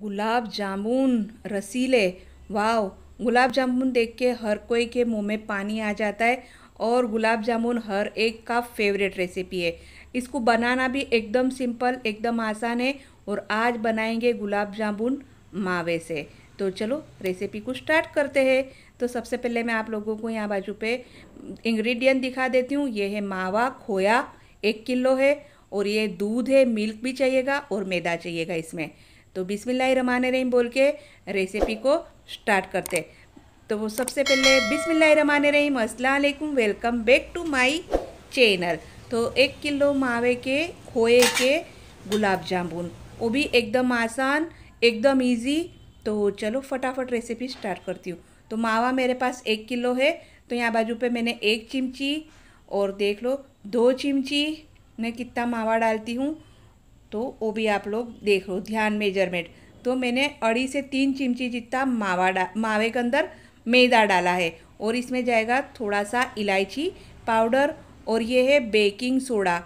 गुलाब जामुन रसीले वाव गुलाब जामुन देख के हर कोई के मुंह में पानी आ जाता है और गुलाब जामुन हर एक का फेवरेट रेसिपी है इसको बनाना भी एकदम सिंपल एकदम आसान है और आज बनाएंगे गुलाब जामुन मावे से तो चलो रेसिपी को स्टार्ट करते हैं तो सबसे पहले मैं आप लोगों को यहाँ बाजू पे इंग्रेडिएंट दिखा देती हूँ ये है मावा खोया एक किलो है और ये दूध है मिल्क भी चाहिएगा और मैदा चाहिएगा इसमें तो रहीम बोल के रेसिपी को स्टार्ट करते तो वो सबसे पहले रहीम अस्सलाम welcome back to my channel तो एक किलो मावे के खोए के गुलाब जामुन वो भी एकदम आसान एकदम ईजी तो चलो फटाफट रेसिपी स्टार्ट करती हूँ तो मावा मेरे पास एक किलो है तो यहाँ बाजू पे मैंने एक चिमची और देख लो दो चिमची मैं कितना मावा डालती हूँ तो वो भी आप लोग देख लो ध्यान मेजरमेंट तो मैंने अड़ी से तीन चिमची जितना मावा डा मावे के अंदर मैदा डाला है और इसमें जाएगा थोड़ा सा इलायची पाउडर और ये है बेकिंग सोडा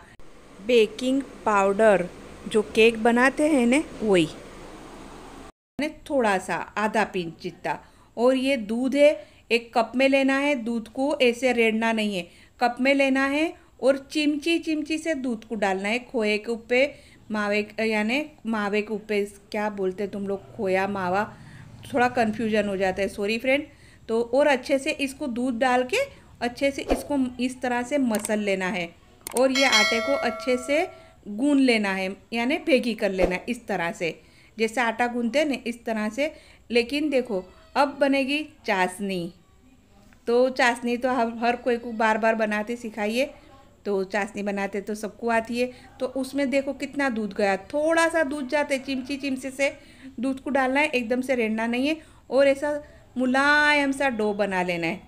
बेकिंग पाउडर जो केक बनाते हैं ना वही मैंने थोड़ा सा आधा पिंच जितना और ये दूध है एक कप में लेना है दूध को ऐसे रेड़ना नहीं है कप में लेना है और चिमची चिमची से दूध को डालना है खोए के ऊपर मावे यानि मावे के ऊपर क्या बोलते हैं तुम लोग खोया मावा थोड़ा कन्फ्यूजन हो जाता है सॉरी फ्रेंड तो और अच्छे से इसको दूध डाल के अच्छे से इसको इस तरह से मसल लेना है और ये आटे को अच्छे से गून लेना है यानि भेगी कर लेना है इस तरह से जैसे आटा गूनते हैं ना इस तरह से लेकिन देखो अब बनेगी चाशनी तो चाशनी तो हर कोई को बार बार बनाते सिखाइए तो चाशनी बनाते तो सबको आती है तो उसमें देखो कितना दूध गया थोड़ा सा दूध जाते चिमची चिमचे से दूध को डालना है एकदम से रेड़ना नहीं है और ऐसा मुलायम सा डो बना लेना है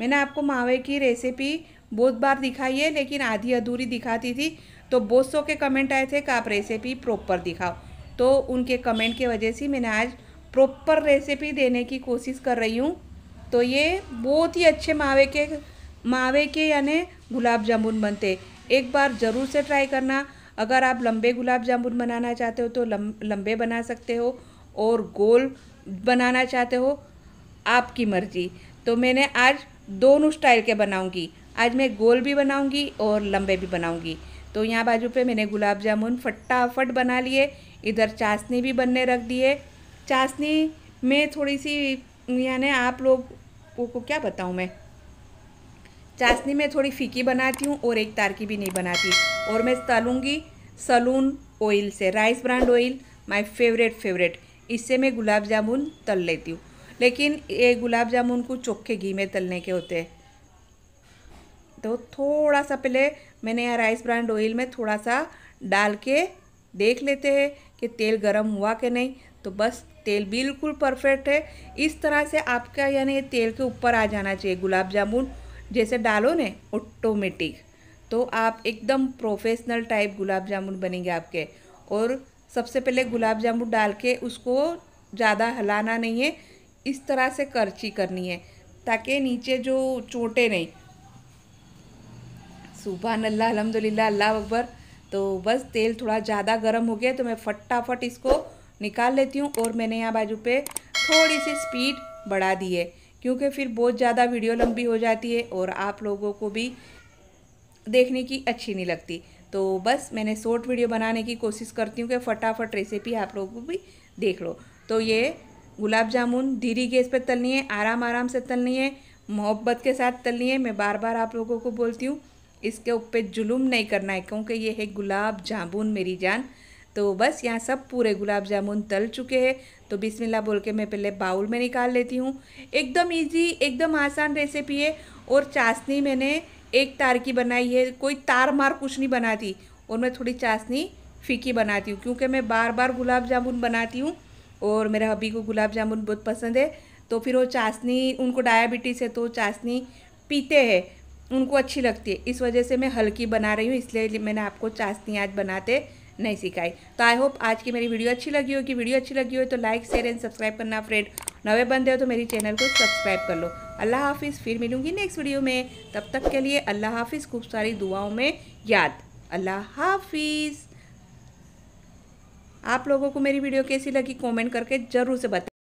मैंने आपको मावे की रेसिपी बहुत बार दिखाई है लेकिन आधी अधूरी दिखाती थी तो बहुत सौ के कमेंट आए थे कि आप रेसिपी प्रॉपर दिखाओ तो उनके कमेंट की वजह से मैंने आज प्रॉपर रेसिपी देने की कोशिश कर रही हूँ तो ये बहुत ही अच्छे मावे के मावे के यानी गुलाब जामुन बनते एक बार ज़रूर से ट्राई करना अगर आप लंबे गुलाब जामुन बनाना चाहते हो तो लंबे बना सकते हो और गोल बनाना चाहते हो आपकी मर्जी तो मैंने आज दोनों स्टाइल के बनाऊंगी आज मैं गोल भी बनाऊंगी और लंबे भी बनाऊंगी तो यहाँ बाजू पे मैंने गुलाब जामुन फटाफट बना लिए इधर चाशनी भी बनने रख दिए चाशनी में थोड़ी सी यानी आप लोग को क्या बताऊँ मैं चाशनी में थोड़ी फीकी बनाती हूँ और एक तार की भी नहीं बनाती और मैं तलूँगी सलून ऑयल से rice bran oil my favourite favourite इससे मैं गुलाब जामुन तल लेती हूँ लेकिन ये गुलाब जामुन को चोखे घी में तलने के होते हैं तो थोड़ा सा पहले मैंने यहाँ राइस ब्रांड ऑयल में थोड़ा सा डाल के देख लेते हैं कि तेल गर्म हुआ कि नहीं तो बस तेल बिल्कुल परफेक्ट है इस तरह से आपका यानी तेल के ऊपर आ जाना चाहिए गुलाब जामुन जैसे डालो ने ऑटोमेटिक तो आप एकदम प्रोफेशनल टाइप गुलाब जामुन बनेंगे आपके और सबसे पहले गुलाब जामुन डाल के उसको ज़्यादा हलाना नहीं है इस तरह से करची करनी है ताकि नीचे जो चोटे नहीं सुबह अल्लाह अलहमदिल्ला अल्लाह अकबर तो बस तेल थोड़ा ज़्यादा गर्म हो गया तो मैं फटाफट इसको निकाल लेती हूँ और मैंने यहाँ बाजू पे थोड़ी सी स्पीड बढ़ा दी है क्योंकि फिर बहुत ज़्यादा वीडियो लंबी हो जाती है और आप लोगों को भी देखने की अच्छी नहीं लगती तो बस मैंने शॉर्ट वीडियो बनाने की कोशिश करती हूँ कि फटाफट रेसिपी आप लोगों को भी देख लो तो ये गुलाब जामुन धीरे गैस पर तलनी है आराम आराम से तलनी है मोहब्बत के साथ तलनी है मैं बार बार आप लोगों को बोलती हूँ इसके ऊपर जुलूम नहीं करना है क्योंकि ये है गुलाब जामुन मेरी जान तो बस यहाँ सब पूरे गुलाब जामुन तल चुके हैं तो बिस्मिल्लाह बोल के मैं पहले बाउल में निकाल लेती हूँ एकदम इजी एकदम आसान रेसिपी है और चाशनी मैंने एक तार की बनाई है कोई तार मार कुछ नहीं बनाती और मैं थोड़ी चाशनी फीकी बनाती हूँ क्योंकि मैं बार बार गुलाब जामुन बनाती हूँ और मेरे हबी को गुलाब जामुन बहुत पसंद है तो फिर वो चाशनी उनको डायबिटीज़ है तो चाशनी पीते हैं उनको अच्छी लगती है इस वजह से मैं हल्की बना रही हूँ इसलिए मैंने आपको चाशनी आज बनाते नहीं सिखाई तो आई होप आज की मेरी वीडियो अच्छी लगी होगी वीडियो अच्छी लगी हो तो लाइक शेयर एंड सब्सक्राइब करना फ्रेंड नवे बंदे हो तो मेरी चैनल को सब्सक्राइब कर लो अल्लाह हाफिज़ फिर मिलूंगी नेक्स्ट वीडियो में तब तक के लिए अल्लाह हाफिज़ खूब सारी दुआओं में याद अल्लाह हाफिज़ आप लोगों को मेरी वीडियो कैसी लगी कॉमेंट करके ज़रूर से बता